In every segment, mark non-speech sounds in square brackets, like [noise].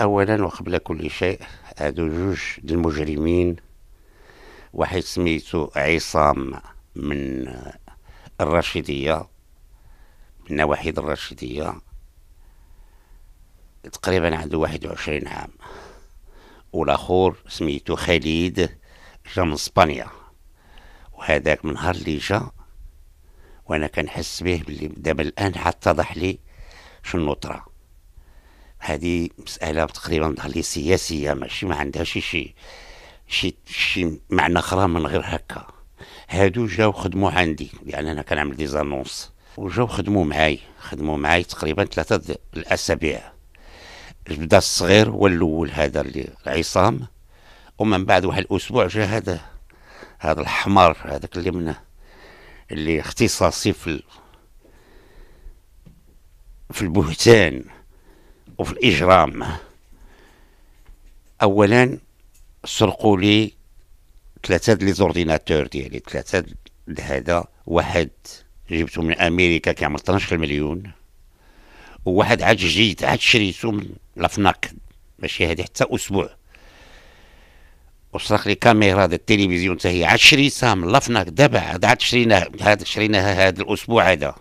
اولا وقبل كل شيء هادو جوج د المجرمين واحد سميتو عصام من الرشيديه من نواحي الرشيديه تقريبا عنده واحد وعشرين عام والاخر سميتو خالد جا من اسبانيا وهذاك من نهار اللي جا وانا كنحس به بلي دابا الان حتى اتضح لي شنو طرا هذه مساله تقريبا ظهر سياسيه ماشي ما عندهاش شي شي شي شي معنى اخرى من غير هكا هادو جاو خدموا عندي يعني انا كنعمل دي زانونس وجاو خدموا معاي خدموا معاي تقريبا ثلاثه الاسابيع بدا الصغير هو الاول هذا اللي عصام ومن بعد واحد الاسبوع جا هذا هذا الحمار هذاك اللي من اللي اختصاصي في ال... في البهتان وفي الإجرام أولا سرقوا لي ثلاثة لي زورديناتور ديالي ثلاثة هذا واحد جبته من أمريكا كيعمل 12 مليون وواحد عاد جديد عاد شريته من لافناك ماشي هذه حتى أسبوع وسرق لي كاميرا ديال التلفزيون حتى هي عاد شريتها من لافناك دابا عاد عاد شريناها هاد شريناها هذا الأسبوع هذا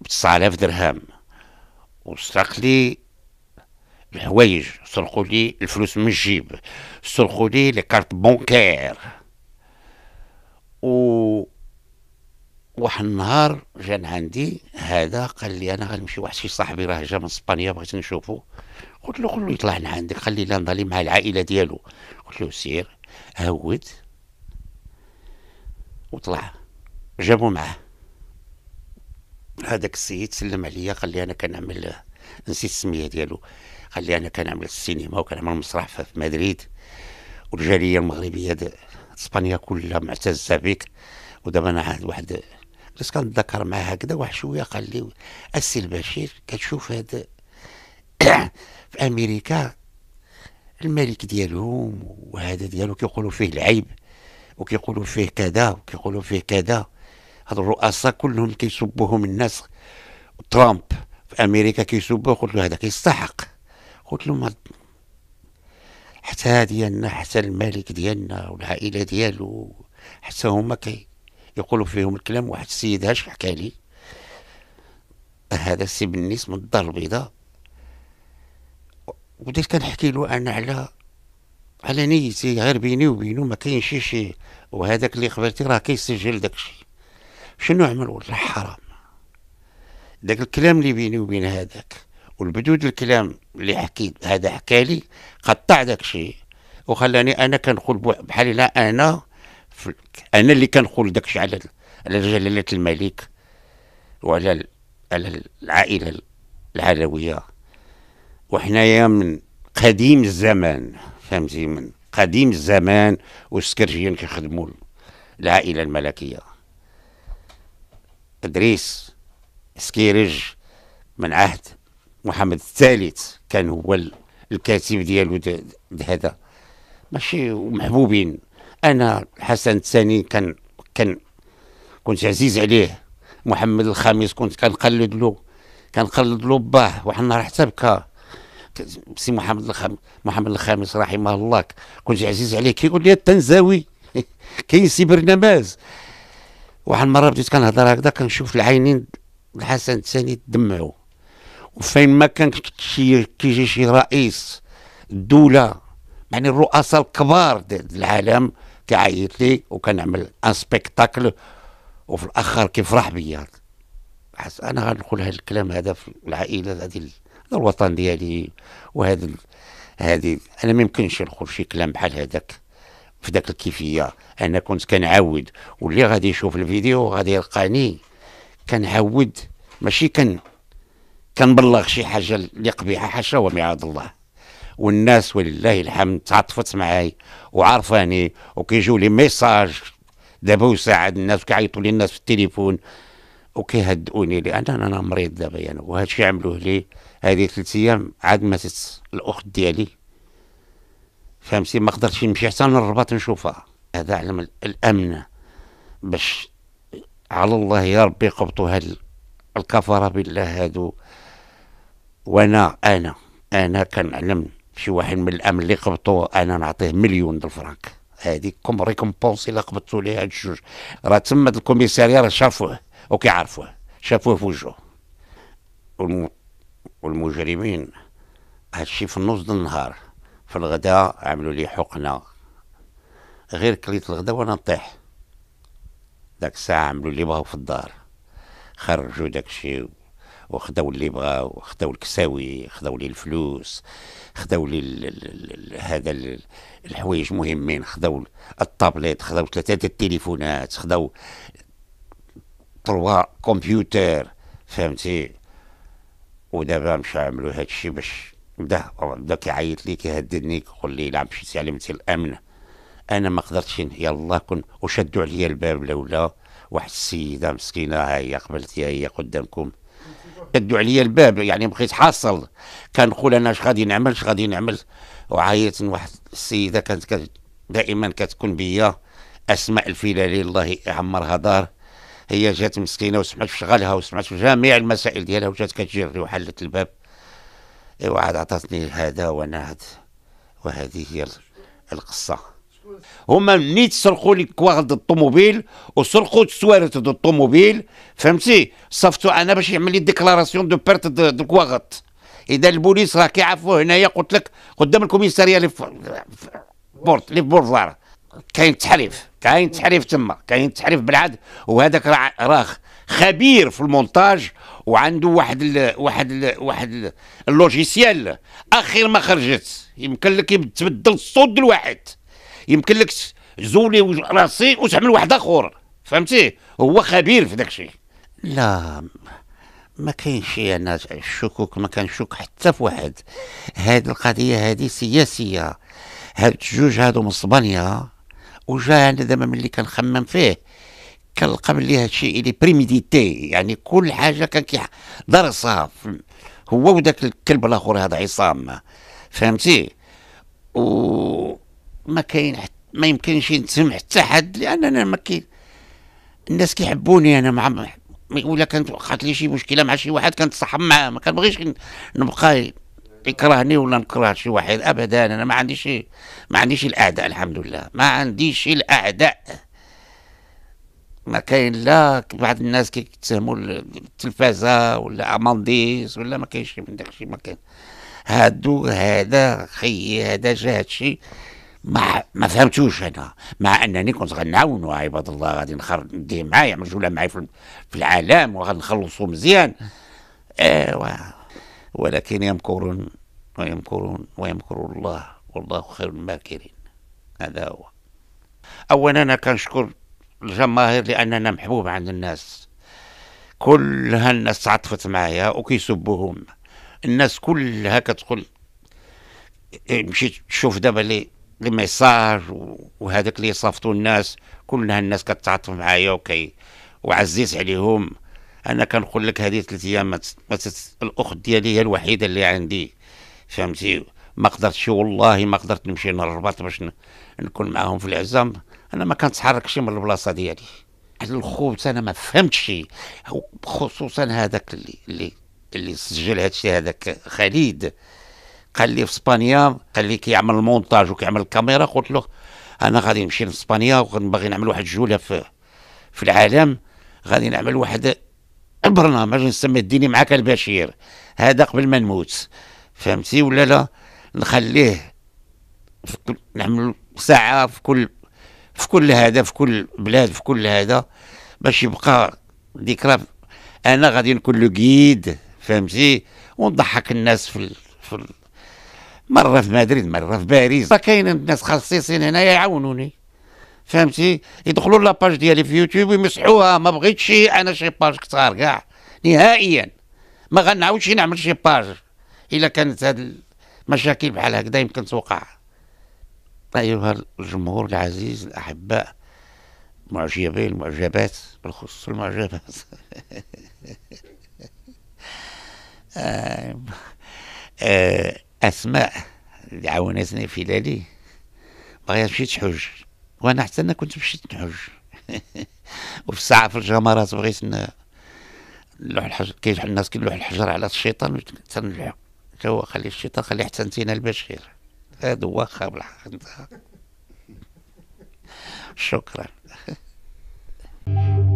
ب 9000 درهم وسرق لي الحوايج سرقوا لي الفلوس من الجيب سرقوا لي لي كارت بونكير و واحد النهار جا عندي هذا قال لي انا غنمشي واحد شي صاحبي راه جا من اسبانيا بغيت نشوفو قلت له قول له يطلع لعندك خلي لي نضلي مع العائله ديالو قلت له سير هود وطلع جابو معاه هذاك السيد سلم عليا قال لي انا كنعمل نسيت السميه ديالو قال لي انا كنعمل السينما وكنعمل مسرح في مدريد والجاليه المغربيه اسبانيا كلها معتزه بك ودابا انا عاد واحد بس كنتذكر معاه هكذا واحد شويه قال لي السي البشير كتشوف هاد [coughs] في امريكا الملك ديالهم وهذا ديالو كيقولوا فيه العيب وكيقولوا فيه كذا وكيقولوا فيه كذا هاد الرؤساء كلهم كيسبوهم الناس ترامب في امريكا كيسبوا قلت له هذا كيستحق قلت له ما حتى ديالنا حتى الملك ديالنا والعائله ديالو حتى هما كي يقولوا فيهم الكلام واحد السيد هاش حكى لي هذا السي بنيس من الدار البيضاء وبديت كنحكي له انا على على نيتي غير بيني وبينه ما كاينش شي وهذاك اللي قبلتي راه كيسجل داكشي شنو عمل والله حرام داك الكلام اللي بيني وبين هذاك والبدود الكلام اللي حكيت هذا حكالي قطع داك الشيء وخلاني انا كنقول بحال لا انا انا اللي كنقول داك الشيء على على جلاله الملك وعلى على العائله العلويه وحنايا من قديم الزمان فهمتي من قديم الزمان والسكرجيين كيخدموا العائله الملكيه ادريس سكيرج من عهد محمد الثالث كان هو الكاتب ديالو هذا ماشي محبوبين انا حسن الثاني كان كان كنت عزيز عليه محمد الخامس كنت كنقلد له كنقلد له باه واحد النهار حتى بكى سي محمد الخامس محمد الخامس رحمه الله كنت عزيز عليه كيقول لي التنزاوي [laughs] كاين سي برنماز واحد المره بديت كنهضر هكذا كنشوف العينين الحسن الثاني تدمعوا وفين ما كان كيجي شي رئيس الدوله يعني الرؤساء الكبار العالم كيعيط لي وكنعمل ان سبيكتاكل وفي الاخر كيفرح بيا حس انا غندخل هذا الكلام هذا في العائله هذه الوطن ديالي وهذا هذه انا ما يمكنش ندخل شي كلام بحال هذاك في ذاك الكيفيه انا كنت كنعاود واللي غادي يشوف الفيديو غادي يلقاني كنعاود ماشي كن كنبلغ شي حاجه اللي قبيحه حاشا ومعاذ الله والناس ولله الحمد تعاطفت معاي وعارفاني وكيجيو لي ميساج دابا وساعد الناس كيعيطوا لي الناس في التليفون وكيهدئوني لان انا مريض دابا يعني وهذا الشيء عملوه لي هذه ثلاث ايام عاد ماتت الاخت ديالي فهمتي ما قدرتش نمشي حتى للرباط نشوفها هذا علم الامن باش على الله يا ربي قبطوا هاد الكفرة بالله هادو وانا انا انا كنعلم شي واحد من الامن اللي قبطوا انا نعطيه مليون دالفرانك الفرنك هذيكم ريكومبونس الا قبضتوا لي هاد الجوج راه تما الكوميساريه راه شافوه وكيعرفوه شافوه في وجهه والم... والمجرمين هادشي في النص النهار في الغداء عملوا لي حقنه غير كليت الغدا وانا نطيح داك الساعة عملوا اللي بغاو في الدار خرجوا داك الشيء وخداو اللي بغاو خداو الكساوي خداو لي الفلوس خداو لي هذا الحوايج مهمين خداو الطابليت خداو ثلاثه التليفونات خداو تروا كمبيوتر فهمتي ودابا مشى عملوا هادشي باش بدا بدا كيعيط لي كيهددني كيقول لي لا مشيتي علمتي الامن انا ما قدرتش نحيا الله كن وشدوا عليا الباب لولا واحد السيده مسكينه ها هي قبلت هي هي قدامكم شدوا عليا الباب يعني بقيت حاصل كنقول انا اش غادي نعمل اش غادي نعمل وعيطت واحد السيده كانت كت دائما كتكون بيا اسماء الفيلالي الله يعمرها دار هي جات مسكينه وسمعت في شغالها وسمعت في جميع المسائل ديالها وجات كتجري وحلت الباب إيه، وعاد عطاتني هذا وانا هاد وهذه هي القصه هما نيت سرقوا لي كواغد الطوموبيل وسرقوا السوارت دو الطوموبيل فهمتي صفتو انا باش يعمل لي ديكلاراسيون دو بيرت دو الكواغد اذا البوليس راه كيعرفوا هنايا قلت لك قدام الكوميساريه اللي في بورت لي بورفار كاين تحريف كاين تحريف تما كاين تحريف بالعاد وهذاك راه خبير في المونتاج وعنده واحد الـ واحد الـ واحد اللوجيسيال اخر ما خرجت يمكن لك تبدل الصوت الواحد يمكن لك زولي راسي وتعمل واحد اخر فهمتي هو خبير في داك الشيء لا ما شي انا الشكوك ما شك حتى في واحد هاد القضيه هذه سياسيه هاد الجوج هادو من اسبانيا وجا انا دابا ملي كنخمم فيه كنلقى بلي هادشي الي بريميديتي يعني كل حاجه كان كي درسها هو وداك الكلب الاخر هذا عصام فهمتي و ما كاين ما يمكنش نتسم حتى حد لان انا ما كاين الناس كيحبوني انا مع ولا كانت وقعت لي شي مشكله مع شي واحد كنتصاحب معاه ما كنبغيش نبقى يكرهني ولا نكره شي واحد ابدا انا ما عنديش ما عنديش الاعداء الحمد لله ما عنديش الاعداء ما كاين لا بعض الناس كيتهموا التلفازه ولا امانديس ولا ما كاينش من داكشي ما كاين هادو هذا خيي هذا جا هادشي ما ما فهمتوش انا مع انني كنت غنعاونو عباد الله غادي نخرج نديه معايا يعمل جوله معايا في العالم وغنخلصو مزيان ايوا آه، ولكن يمكرون ويمكرون ويمكر الله والله خير الماكرين هذا هو اولا انا كنشكر الجماهير لاننا محبوب عند الناس كلها الناس تعاطفت معايا وكيسبوهم الناس كلها كتقول إيه، مشيت تشوف دابا لي ميساج وهذاك اللي يصيفطوا الناس كلها الناس كتعاطف معايا وكي وعزيز عليهم انا كنقول لك هذه ثلاث ايام الاخت ديالي هي الوحيده اللي عندي فهمتي ما قدرتش والله ما قدرت نمشي للرباط باش نكون معاهم في العزام انا ما كنتحركش من البلاصه ديالي هذا الخبز انا ما فهمتش خصوصا هذاك اللي اللي اللي سجل الشيء هذاك خالد قال لي في اسبانيا قال لي كيعمل المونتاج وكيعمل الكاميرا قلت له انا غادي نمشي لاسبانيا وغنبغي نعمل واحد الجوله في في العالم غادي نعمل واحد البرنامج نسميه ديني معاك البشير هذا قبل ما نموت فهمتي ولا لا نخليه في كل نعمل ساعه في كل في كل هذا في كل بلاد في كل هذا باش يبقى ذكرى انا غادي نكون لو فهمتي ونضحك الناس في ال... في مره في مدريد مره في باريس فكاين ناس خصيصين هنا يعاونوني فهمتي يدخلوا لاباج ديالي في يوتيوب ويمسحوها ما بغيتش انا شي باج كثار كاع نهائيا ما غنعاودش نعمل شي باج الا كانت هاد المشاكل بحال هكذا يمكن توقع ايها الجمهور العزيز الاحباء معجبين المعجبات بالخصوص المعجبات [laughs] آه آه اسماء اللي عاونتني في لالي باغي مشيت تحج وانا حتى انا كنت مشيت نحج [laughs] وفي الساعه في الجمرات بغيت نلوح الحجر كي الناس كيلوح الحجر على الشيطان تنلوح تا هو خلي الشيطان خلي حتى نتينا البشير هذا هو بالحق [laughs] شكرا [laughs]